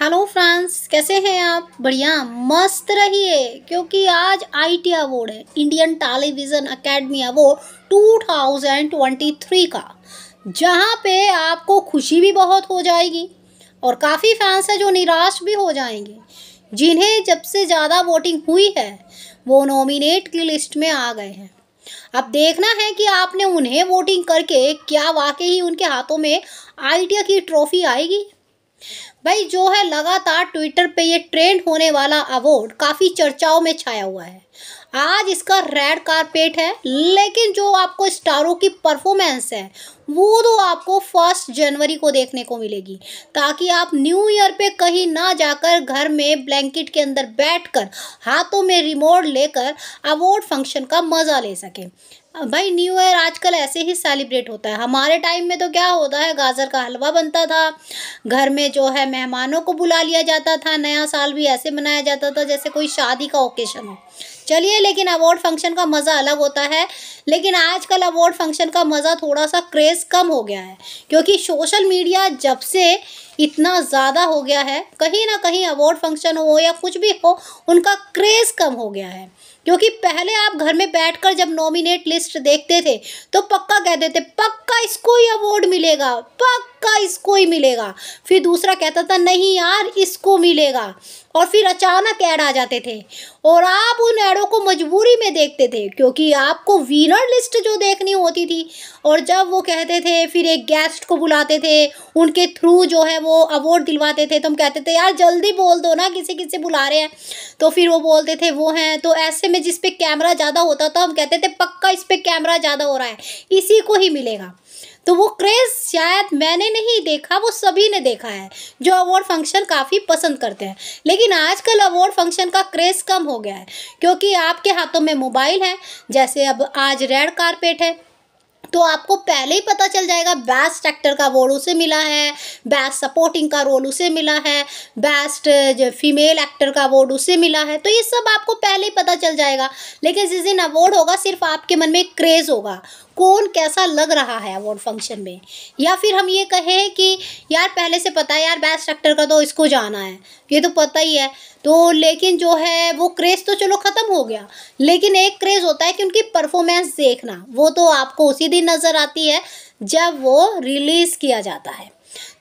hello friends कैसे हैं आप बढ़िया मस्त रहिए क्योंकि आज आईटी अवार्ड है इंडियन टेलीविज़न एकेडमी अवार्ड 2023 का जहां पे आपको खुशी भी बहुत हो जाएगी और काफ़ी फैंस हैं जो निराश भी हो जाएंगे जिन्हें जब से ज़्यादा वोटिंग हुई है वो नॉमिनेट की लिस्ट में आ गए हैं अब देखना है कि आपने उन्हें वोटिंग करके क्या वाकई उनके हाथों में आई की ट्रॉफी आएगी भाई जो है लगातार ट्विटर पे ये ट्रेंड होने वाला अवार्ड काफ़ी चर्चाओं में छाया हुआ है आज इसका रेड कारपेट है लेकिन जो आपको स्टारों की परफॉर्मेंस है वो तो आपको फर्स्ट जनवरी को देखने को मिलेगी ताकि आप न्यू ईयर पे कहीं ना जाकर घर में ब्लैंकेट के अंदर बैठकर हाथों में रिमोट लेकर अवार्ड फंक्शन का मज़ा ले सकें भाई न्यू ईयर आजकल ऐसे ही सेलिब्रेट होता है हमारे टाइम में तो क्या होता है गाजर का हलवा बनता था घर में जो है मेहमानों को बुला लिया जाता था नया साल भी ऐसे मनाया जाता था जैसे कोई शादी का ओकेशन हो चलिए लेकिन अवार्ड फंक्शन का मज़ा अलग होता है लेकिन आजकल अवार्ड फंक्शन का मज़ा थोड़ा सा क्रेज़ कम हो गया है क्योंकि सोशल मीडिया जब से इतना ज़्यादा हो गया है कहीं ना कहीं अवार्ड फंक्शन हो या कुछ भी हो उनका क्रेज़ कम हो गया है क्योंकि पहले आप घर में बैठकर जब नॉमिनेट लिस्ट देखते थे तो पक्का कहते थे पक्का इसको ही अवार्ड मिलेगा पक्का पक्का इसको ही मिलेगा फिर दूसरा कहता था नहीं यार इसको मिलेगा और फिर अचानक ऐड आ जाते थे और आप उन ऐडों को मजबूरी में देखते थे क्योंकि आपको विनर लिस्ट जो देखनी होती थी और जब वो कहते थे फिर एक गेस्ट को बुलाते थे उनके थ्रू जो है वो अवार्ड दिलवाते थे तो हम कहते थे यार जल्दी बोल दो ना किसी किसी बुला रहे हैं तो फिर वो बोलते थे वो हैं तो ऐसे में जिसपे कैमरा ज़्यादा होता था हम कहते थे पक्का इस पर कैमरा ज़्यादा हो रहा है इसी को ही मिलेगा तो वो क्रेज़ शायद मैंने नहीं देखा वो सभी ने देखा है जो अवार्ड फंक्शन काफ़ी पसंद करते हैं लेकिन आजकल अवार्ड फंक्शन का क्रेज़ कम हो गया है क्योंकि आपके हाथों में मोबाइल है जैसे अब आज रेड कारपेट है तो आपको पहले ही पता चल जाएगा बेस्ट एक्टर का अवार्ड उसे मिला है बेस्ट सपोर्टिंग का रोल उसे मिला है बेस्ट जो फीमेल एक्टर का अवार्ड उसे मिला है तो ये सब आपको पहले ही पता चल जाएगा लेकिन जिस दिन अवार्ड होगा सिर्फ आपके मन में क्रेज़ होगा कौन कैसा लग रहा है अवार्ड फंक्शन में या फिर हम ये कहें कि यार पहले से पता है यार बेस्ट एक्टर का तो इसको जाना है ये तो पता ही है तो लेकिन जो है वो क्रेज़ तो चलो ख़त्म हो गया लेकिन एक क्रेज़ होता है कि उनकी परफॉर्मेंस देखना वो तो आपको उसी दिन नज़र आती है जब वो रिलीज़ किया जाता है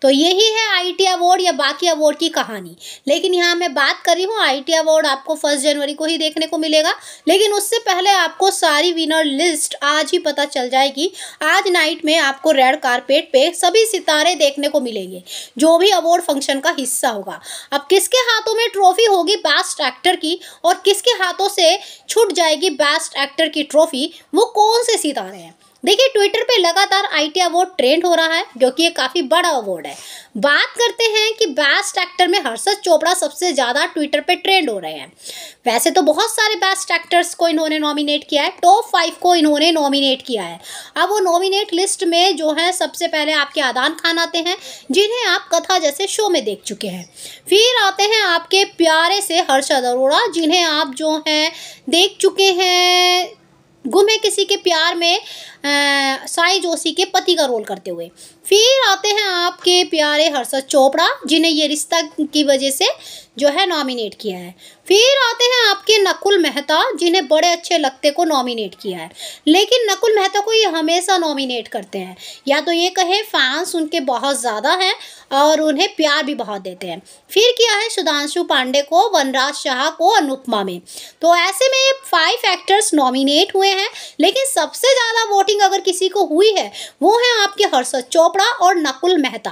तो यही है आईटी अवार्ड या बाकी अवार्ड की कहानी लेकिन यहाँ मैं बात कर रही हूँ आईटी अवार्ड आपको फर्स्ट जनवरी को ही देखने को मिलेगा लेकिन उससे पहले आपको सारी विनर लिस्ट आज ही पता चल जाएगी आज नाइट में आपको रेड कारपेट पे सभी सितारे देखने को मिलेंगे जो भी अवार्ड फंक्शन का हिस्सा होगा अब किसके हाथों में ट्रॉफी होगी बेस्ट एक्टर की और किसके हाथों से छूट जाएगी बेस्ट एक्टर की ट्रॉफी वो कौन से सितारे हैं देखिए ट्विटर पे लगातार आईटी अवार्ड ट्रेंड हो रहा है जो कि ये काफ़ी बड़ा अवार्ड है बात करते हैं कि बेस्ट एक्टर में हर्षद चोपड़ा सबसे ज़्यादा ट्विटर पे ट्रेंड हो रहे हैं वैसे तो बहुत सारे बेस्ट एक्टर्स को इन्होंने नॉमिनेट किया है टॉप फाइव को इन्होंने नॉमिनेट किया है अब वो नॉमिनेट लिस्ट में जो है सबसे पहले आपके आदान खान आते हैं जिन्हें आप कथा जैसे शो में देख चुके हैं फिर आते हैं आपके प्यारे से हर्षद अरोड़ा जिन्हें आप जो हैं देख चुके हैं गुम है किसी के प्यार में साई जोशी के पति का रोल करते हुए फिर आते हैं आपके प्यारे हर्षद चोपड़ा जिन्हें ये रिश्ता की वजह से जो है नॉमिनेट किया है फिर आते हैं आपके नकुल मेहता जिन्हें बड़े अच्छे लगते को नॉमिनेट किया है लेकिन नकुल मेहता को ये हमेशा नॉमिनेट करते हैं या तो ये कहें फैंस उनके बहुत ज़्यादा हैं और उन्हें प्यार भी बहुत देते हैं फिर किया है सुधांशु पांडे को वनराज शाह को अनुपमा में तो ऐसे में ये फाइव एक्टर्स नॉमिनेट हुए हैं लेकिन सबसे ज़्यादा वोट रिपोर्टिंग अगर किसी को हुई है वो है आपके हर्षद चोपड़ा और नकुल मेहता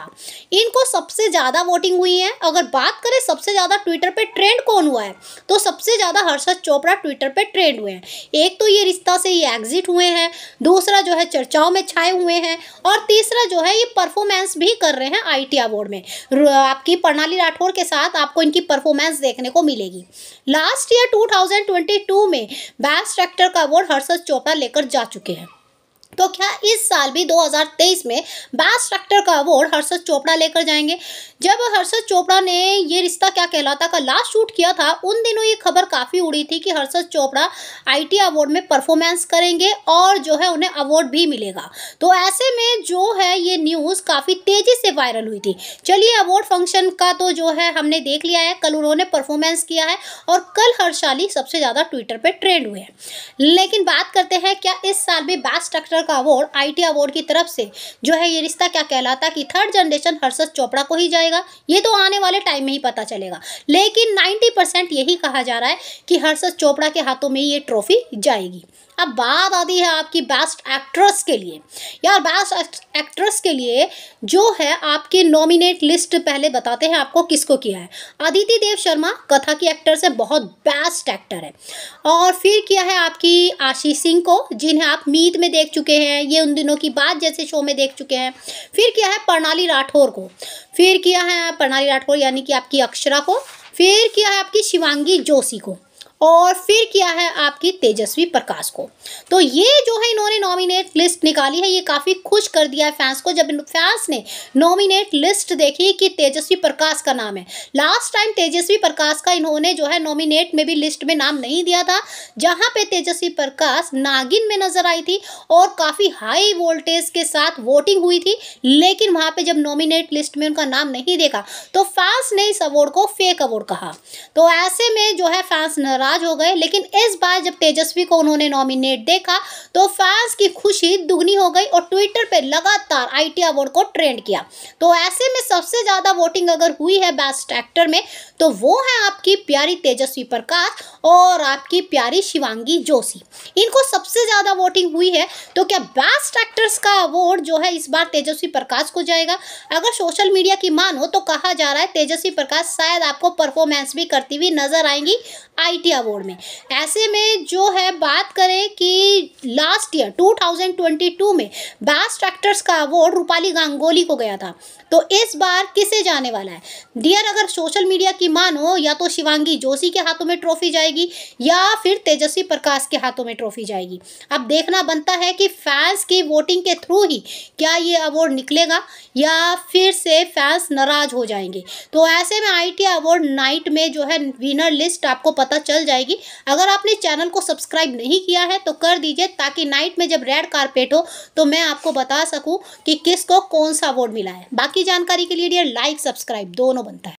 इनको सबसे ज़्यादा वोटिंग हुई है अगर बात करें सबसे ज़्यादा ट्विटर पर ट्रेंड कौन हुआ है तो सबसे ज़्यादा हर्षद चोपड़ा ट्विटर पर ट्रेंड हुए हैं एक तो ये रिश्ता से ये एग्जिट हुए हैं दूसरा जो है चर्चाओं में छाए हुए हैं और तीसरा जो है ये परफॉर्मेंस भी कर रहे हैं आई अवार्ड में आपकी प्रणाली राठौर के साथ आपको इनकी परफॉर्मेंस देखने को मिलेगी लास्ट ईयर 2022 में बेस्ट एक्टर का अवार्ड हर्षद चोपड़ा लेकर जा चुके हैं तो क्या इस साल भी 2023 में बेस्ट एक्टर का अवार्ड हर्षद चोपड़ा लेकर जाएंगे जब हर्षद चोपड़ा ने ये रिश्ता क्या कहलाता का लास्ट शूट किया था उन दिनों ये खबर काफ़ी उड़ी थी कि हर्षद चोपड़ा आईटी अवार्ड में परफॉर्मेंस करेंगे और जो है उन्हें अवार्ड भी मिलेगा तो ऐसे में जो है ये न्यूज़ काफ़ी तेज़ी से वायरल हुई थी चलिए अवार्ड फंक्शन का तो जो है हमने देख लिया है कल उन्होंने परफॉर्मेंस किया है और कल हर्षाली सबसे ज़्यादा ट्विटर पर ट्रेंड हुए हैं लेकिन बात करते हैं क्या इस साल भी बेस्ट एक्टर मिनिस्टर का अवार्ड आईटी अवार्ड की तरफ से जो है ये रिश्ता क्या कहलाता कि थर्ड जनरेशन हर्षद चोपड़ा को ही जाएगा ये तो आने वाले टाइम में ही पता चलेगा लेकिन नाइन्टी यही कहा जा रहा है कि हर्षद चोपड़ा के हाथों में ये ट्रॉफी जाएगी अब बात आती है आपकी बेस्ट एक्ट्रेस के लिए यार बेस्ट एक्ट्रेस के लिए जो है आपकी नॉमिनेट लिस्ट पहले बताते हैं आपको किसको किया है अदिति देव शर्मा कथा की एक्टर से बहुत बेस्ट एक्टर है और फिर किया है आपकी आशीष सिंह को जिन्हें आप मीत में देख चुके हैं ये उन दिनों की बात जैसे शो में देख चुके हैं फिर किया है प्रणाली राठौर को फिर किया है प्रणाली राठौर यानी कि आपकी अक्षरा को फिर किया है आपकी शिवांगी जोशी को और फिर किया है आपकी तेजस्वी प्रकाश को तो ये जो है इन्होंने नॉमिनेट लिस्ट निकाली है ये काफ़ी खुश कर दिया है फैंस को जब फैंस ने नॉमिनेट लिस्ट देखी कि तेजस्वी प्रकाश का नाम है लास्ट टाइम तेजस्वी प्रकाश का इन्होंने जो है नॉमिनेट में भी लिस्ट में नाम नहीं दिया था जहाँ पर तेजस्वी प्रकाश नागिन में नजर आई थी और काफ़ी हाई वोल्टेज के साथ वोटिंग हुई थी लेकिन वहाँ पर जब नॉमिनेट लिस्ट में उनका नाम नहीं देखा तो फैंस ने इस अवार्ड को फेक अवार्ड कहा तो ऐसे में जो है फैंस नाराज नाराज हो गए लेकिन इस बार जब तेजस्वी को उन्होंने नॉमिनेट देखा तो फैंस की खुशी दुगनी हो गई और ट्विटर पर लगातार आई अवार्ड को ट्रेंड किया तो ऐसे में सबसे ज़्यादा वोटिंग अगर हुई है बेस्ट एक्टर में तो वो है आपकी प्यारी तेजस्वी प्रकाश और आपकी प्यारी शिवांगी जोशी इनको सबसे ज़्यादा वोटिंग हुई है तो क्या बेस्ट एक्ट्रेस का अवार्ड जो है इस बार तेजस्वी प्रकाश को जाएगा अगर सोशल मीडिया की मानो तो कहा जा रहा है तेजस्वी प्रकाश शायद आपको परफॉर्मेंस भी करती हुई नजर आएंगी आई अवार्ड में ऐसे में जो है बात करें कि लास्ट ईयर 2022 में बेस्ट एक्टर्स का अवार्ड रूपाली गांगोली को गया था तो इस बार किसे जाने वाला है डियर अगर सोशल मीडिया की की मानो या तो शिवांगी जोशी के हाथों में ट्रॉफी जाएगी या फिर तेजस्वी प्रकाश के हाथों में ट्रॉफी जाएगी अब देखना बनता है कि फैंस की वोटिंग के थ्रू ही क्या ये अवार्ड निकलेगा या फिर से फैंस नाराज हो जाएंगे तो ऐसे में आई अवार्ड नाइट में जो है विनर लिस्ट आपको पता चल जाएगी अगर आपने चैनल को सब्सक्राइब नहीं किया है तो कर दीजिए ताकि नाइट में जब रेड कारपेट हो तो मैं आपको बता सकूं कि किसको कौन सा अवार्ड मिला है बाकी जानकारी के लिए डियर लाइक सब्सक्राइब दोनों बनता है